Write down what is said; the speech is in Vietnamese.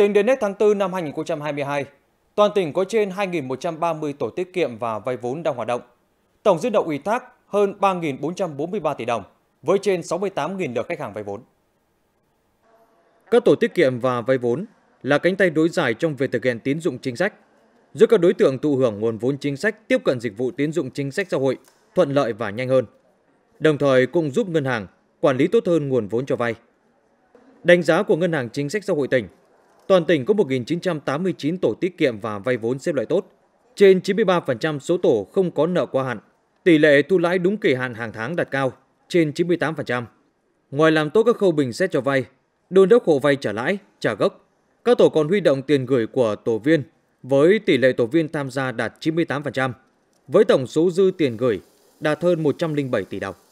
Tính đến hết tháng 4 năm 2022, toàn tỉnh có trên 2.130 tổ tiết kiệm và vay vốn đang hoạt động. Tổng dư nợ ủy thác hơn 3.443 tỷ đồng, với trên 68.000 lượt khách hàng vay vốn. Các tổ tiết kiệm và vay vốn là cánh tay đối giải trong việc thực hiện tín dụng chính sách, giúp các đối tượng thụ hưởng nguồn vốn chính sách tiếp cận dịch vụ tín dụng chính sách xã hội thuận lợi và nhanh hơn, đồng thời cũng giúp ngân hàng quản lý tốt hơn nguồn vốn cho vay. Đánh giá của Ngân hàng Chính sách Xã hội tỉnh – Toàn tỉnh có 1.989 tổ tiết kiệm và vay vốn xếp loại tốt. Trên 93% số tổ không có nợ qua hạn. Tỷ lệ thu lãi đúng kỳ hạn hàng tháng đạt cao, trên 98%. Ngoài làm tốt các khâu bình xét cho vay, đôn đốc hộ vay trả lãi, trả gốc, các tổ còn huy động tiền gửi của tổ viên với tỷ lệ tổ viên tham gia đạt 98%, với tổng số dư tiền gửi đạt hơn 107 tỷ đồng.